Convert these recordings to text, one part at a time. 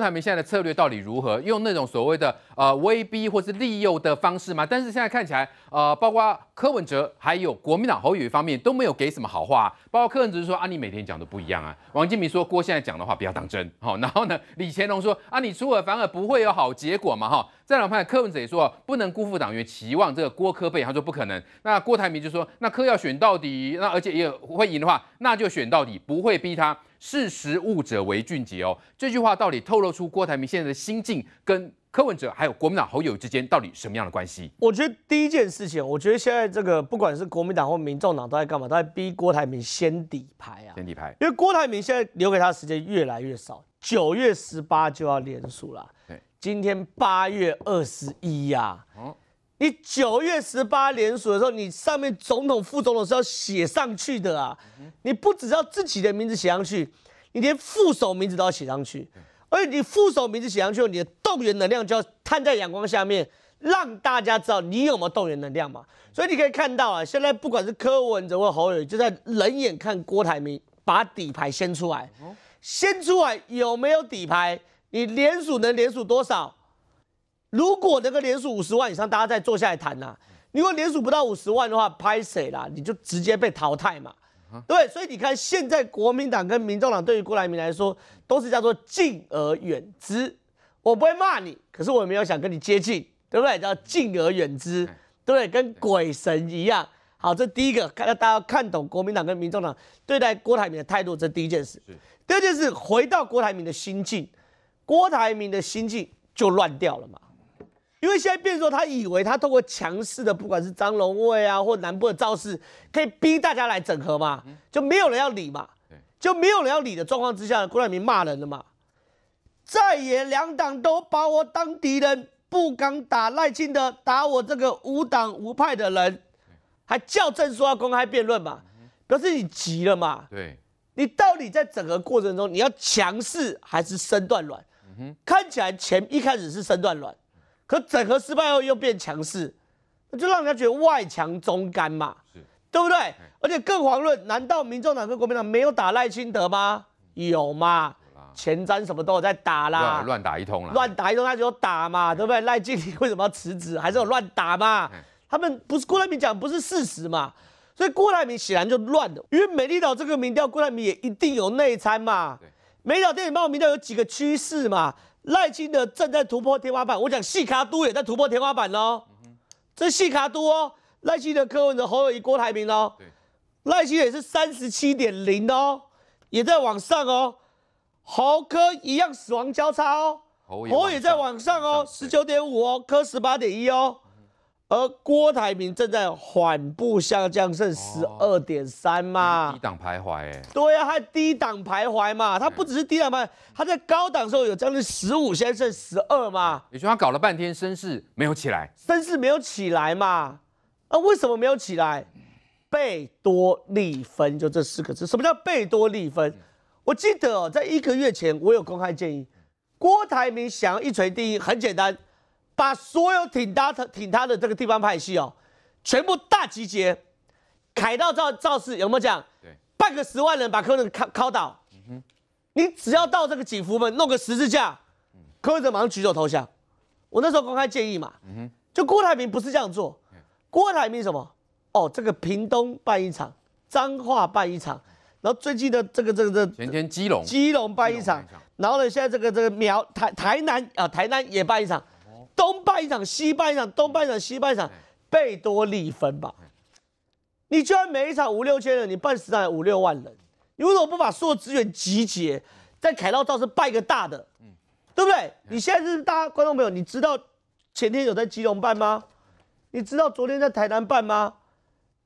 郭台铭现在的策略到底如何？用那种所谓的呃威逼或是利诱的方式吗？但是现在看起来，呃，包括柯文哲还有国民党侯友方面都没有给什么好话。包括柯文哲说：“啊，你每天讲的不一样啊。”王金明说：“郭现在讲的话不要当真。”好，然后呢，李乾隆说：“啊，你出尔反尔不会有好结果嘛。”哈，再来派柯文哲也说：“不能辜负党员期望。”这个郭科辈他说不可能。那郭台铭就说：“那科要选到底，那而且也会赢的话，那就选到底，不会逼他。”识时务者为俊杰哦，这句话到底透露出郭台铭现在的心境，跟柯文哲还有国民党好友之间到底什么样的关系？我觉得第一件事情，我觉得现在这个不管是国民党或民众党都在干嘛？都在逼郭台铭先底牌啊！先底牌，因为郭台铭现在留给他时间越来越少，九月十八就要连署了。今天八月二十一呀。你九月十八联署的时候，你上面总统、副总统是要写上去的啊！你不只要自己的名字写上去，你连副手名字都要写上去。而且你副手名字写上去你的动员能量就要摊在阳光下面，让大家知道你有没有动员能量嘛。所以你可以看到啊，现在不管是柯文哲或侯友就在冷眼看郭台铭把底牌先出来，先出来有没有底牌？你联署能联署多少？如果那个连署五十万以上，大家再坐下来谈呐。如果连署不到五十万的话，拍谁啦，你就直接被淘汰嘛，对所以你看，现在国民党跟民众党对于郭台铭来说，都是叫做敬而远之。我不会骂你，可是我没有想跟你接近，对不对？叫敬而远之，对不对？跟鬼神一样。好，这第一个，看大家看懂国民党跟民众党对待郭台铭的态度，这第一件事。第二件事，回到郭台铭的心境，郭台铭的心境就乱掉了嘛。因为现在变说，他以为他透过强势的，不管是张龙卫啊，或南部的赵氏，可以逼大家来整合嘛，就没有人要理嘛，就没有人要理的状况之下，郭台铭骂人了嘛，在野两党都把我当敌人，不敢打赖清德，打我这个无党无派的人，还叫正说要公开辩论嘛，表示你急了嘛，对，你到底在整个过程中，你要强势还是身段卵？看起来前一开始是身段卵。可整合失败后又变强势，那就让人家觉得外强中干嘛，对不对？而且更遑论，难道民众党跟国民党没有打赖清德吗？有嘛？前瞻什么都有在打啦，乱打一通啦，乱打一通那就打嘛，对不对？赖静怡为什么要辞职？还是有乱打嘛？他们不是郭台铭讲不是事实嘛？所以郭台铭显然就乱的，因为美丽岛这个民调，郭台铭也一定有内参嘛。美丽岛电影报名调有几个趋势嘛？赖清德正在突破天花板，我讲细卡都也在突破天花板哦。这细卡都哦，赖清德科文的侯友谊郭台铭哦，赖清德也是三十七点零哦，也在往上哦。侯科一样死亡交叉哦，侯也在往上哦，十九点五哦，科十八点一哦。而郭台铭正在缓步下降，剩十二点三嘛，低档徘徊，哎，对啊，他低档徘徊嘛，他不只是低档徘徊，他在高档的时候有将近十五先剩十二嘛，你就他搞了半天升势没有起来，升势没有起来嘛，那为什么没有起来？贝多利分就这四个字，什么叫贝多利分？我记得在一个月前我有公开建议，郭台铭想要一锤定音，很简单。把所有挺他、挺他的这个地方派系哦，全部大集结，凯到造造势，有没有讲？对，办个十万人把柯文哲拷拷倒。嗯哼，你只要到这个警服们弄个十字架，柯文哲马上举手投降。我那时候公开建议嘛，嗯哼，就郭台铭不是这样做，郭台铭什么？哦，这个屏东办一场，彰化办一场，然后最近的这个这个这，前天基隆，基隆办一场，然后呢现在这个这个苗台台南啊台南也办一场。东办一场，西办一场，东办一场，西办一场，贝多利芬吧。你居然每一场五六千人，你办十场五六万人，你为什么不把所有资源集结在凯道造势办一个大的？对不对？你现在是大家观众朋友，你知道前天有在基隆办吗？你知道昨天在台南办吗？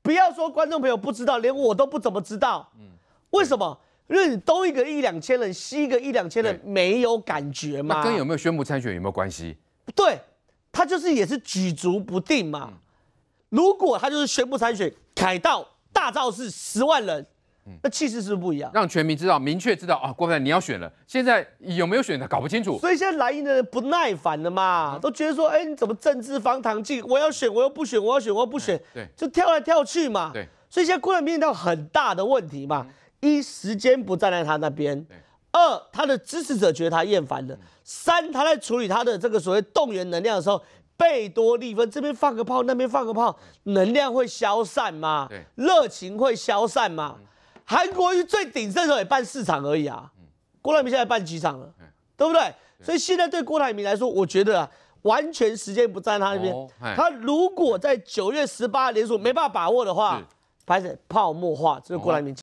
不要说观众朋友不知道，连我都不怎么知道。嗯，为什么？因为东一个一两千人，西一个一两千人，没有感觉吗？那跟有没有宣布参选有没有关系？不对，他就是也是举足不定嘛。如果他就是宣布参选，凯道大造势十万人，那气势是不是不一样？让全民知道，明确知道啊，郭台你要选了。现在有没有选的，搞不清楚。所以现在来英的人不耐烦了嘛，都觉得说，哎，你怎么政治方塘镜？我要选，我又不选；我要选，我不选。对，就跳来跳去嘛。对。所以现在郭台铭遇到很大的问题嘛，一时间不站在他那边。二，他的支持者觉得他厌烦了。三，他在处理他的这个所谓动员能量的时候，贝多利芬这边放个炮，那边放个炮，能量会消散吗？热情会消散吗？韩国瑜最鼎盛的时候也办四场而已啊，郭台铭现在办几场了，对不对？所以现在对郭台铭来说，我觉得完全时间不在他那边。他如果在九月十八连署没办法把握的话，拍始泡沫化，这是郭台铭。